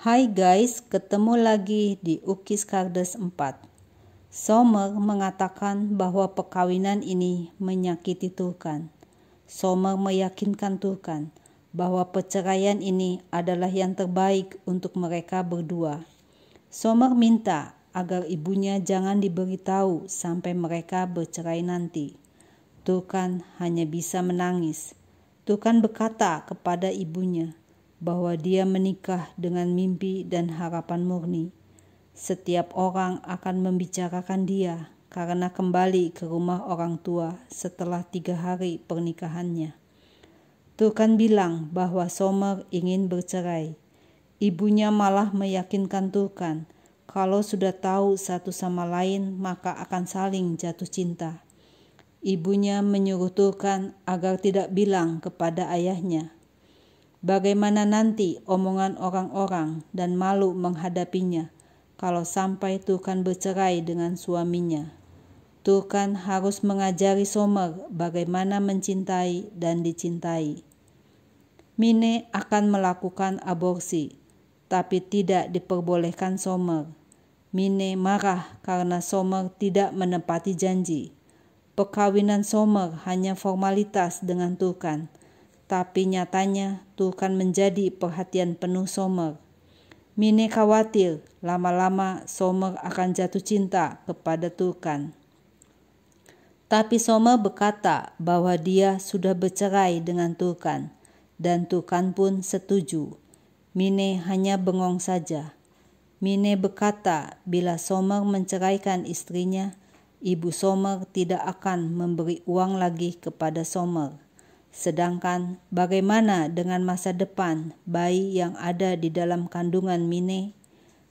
Hai guys, ketemu lagi di Ukis Kardes 4. Sommer mengatakan bahwa perkawinan ini menyakiti Tukan. Sommer meyakinkan Tukan bahwa perceraian ini adalah yang terbaik untuk mereka berdua. Sommer minta agar ibunya jangan diberitahu sampai mereka bercerai nanti. Tukan hanya bisa menangis. Tukan berkata kepada ibunya, bahwa dia menikah dengan mimpi dan harapan murni. Setiap orang akan membicarakan dia karena kembali ke rumah orang tua setelah tiga hari pernikahannya. Turkan bilang bahwa Somer ingin bercerai. Ibunya malah meyakinkan Turkan kalau sudah tahu satu sama lain maka akan saling jatuh cinta. Ibunya menyuruh Turkan agar tidak bilang kepada ayahnya Bagaimana nanti omongan orang-orang dan malu menghadapinya kalau sampai Tuhan bercerai dengan suaminya? Tuhan harus mengajari Somer bagaimana mencintai dan dicintai. Mine akan melakukan aborsi, tapi tidak diperbolehkan Somer. Mine marah karena Somer tidak menepati janji. Perkawinan Somer hanya formalitas dengan Tuhan tapi nyatanya Tuhan menjadi perhatian penuh Somer. Mine khawatir lama-lama Somer akan jatuh cinta kepada Tuhan. Tapi Somer berkata bahwa dia sudah bercerai dengan Tuhan dan Tuhan pun setuju. Mine hanya bengong saja. Mine berkata bila Somer menceraikan istrinya, ibu Somer tidak akan memberi uang lagi kepada Somer. Sedangkan bagaimana dengan masa depan bayi yang ada di dalam kandungan Mine?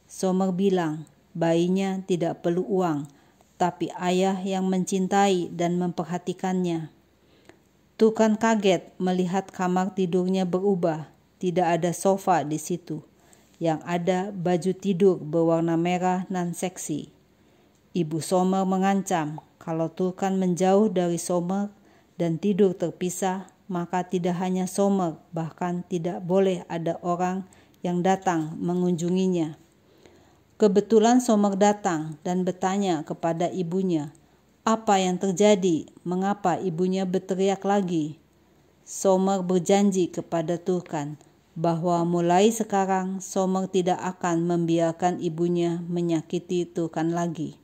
Somer bilang, bayinya tidak perlu uang, tapi ayah yang mencintai dan memperhatikannya. Tukan kaget melihat kamar tidurnya berubah, tidak ada sofa di situ. Yang ada baju tidur berwarna merah nan seksi. Ibu Somer mengancam kalau Tukan menjauh dari Somer dan tidur terpisah, maka tidak hanya Somer, bahkan tidak boleh ada orang yang datang mengunjunginya. Kebetulan Somer datang dan bertanya kepada ibunya, "Apa yang terjadi? Mengapa ibunya berteriak lagi?" Somer berjanji kepada Turkan bahwa mulai sekarang Somer tidak akan membiarkan ibunya menyakiti Turkan lagi.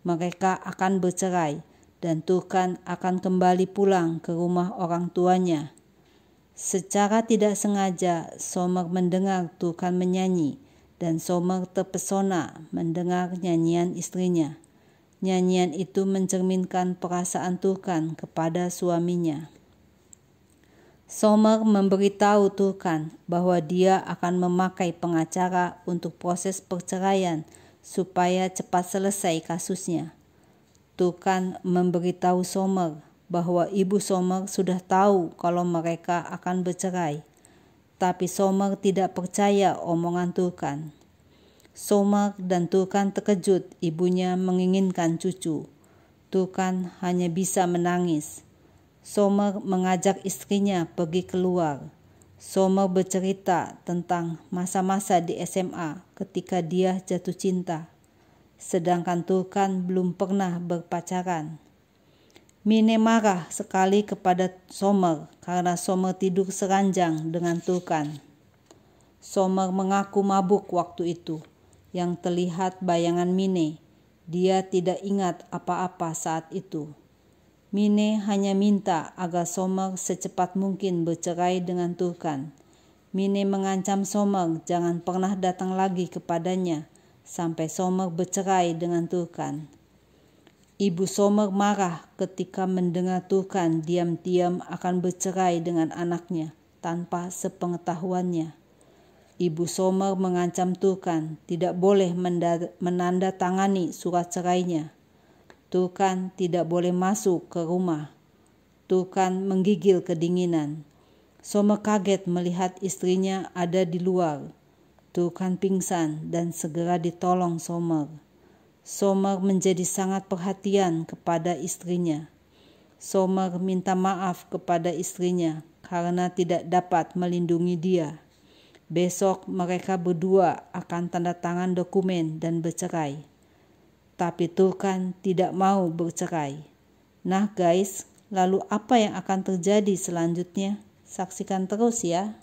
Mereka akan bercerai dan Tuhan akan kembali pulang ke rumah orang tuanya. Secara tidak sengaja, Somer mendengar Tuhan menyanyi, dan Somer terpesona mendengar nyanyian istrinya. Nyanyian itu mencerminkan perasaan Tuhan kepada suaminya. Somer memberitahu Tuhan bahwa dia akan memakai pengacara untuk proses perceraian supaya cepat selesai kasusnya. Tukan memberitahu Somer bahwa ibu Somer sudah tahu kalau mereka akan bercerai. Tapi Somer tidak percaya omongan Tukan. Somer dan Tukan terkejut ibunya menginginkan cucu. Tukan hanya bisa menangis. Somer mengajak istrinya pergi keluar. Somer bercerita tentang masa-masa di SMA ketika dia jatuh cinta sedangkan Tuhan belum pernah berpacaran. Mine marah sekali kepada Somer karena Somer tidur seranjang dengan Tuhan. Somer mengaku mabuk waktu itu, yang terlihat bayangan Mine. Dia tidak ingat apa-apa saat itu. Mine hanya minta agar Somer secepat mungkin bercerai dengan Tukan. Mine mengancam Somer jangan pernah datang lagi kepadanya sampai Somer bercerai dengan Turkan. Ibu Somer marah ketika mendengar Turkan diam-diam akan bercerai dengan anaknya tanpa sepengetahuannya. Ibu Somer mengancam Turkan tidak boleh menandatangani surat cerainya. Turkan tidak boleh masuk ke rumah. Turkan menggigil kedinginan. Somer kaget melihat istrinya ada di luar. Tukan pingsan dan segera ditolong Somer. Somer menjadi sangat perhatian kepada istrinya. Somer minta maaf kepada istrinya karena tidak dapat melindungi dia. Besok mereka berdua akan tanda tangan dokumen dan bercerai. Tapi Turkan tidak mau bercerai. Nah guys, lalu apa yang akan terjadi selanjutnya? Saksikan terus ya.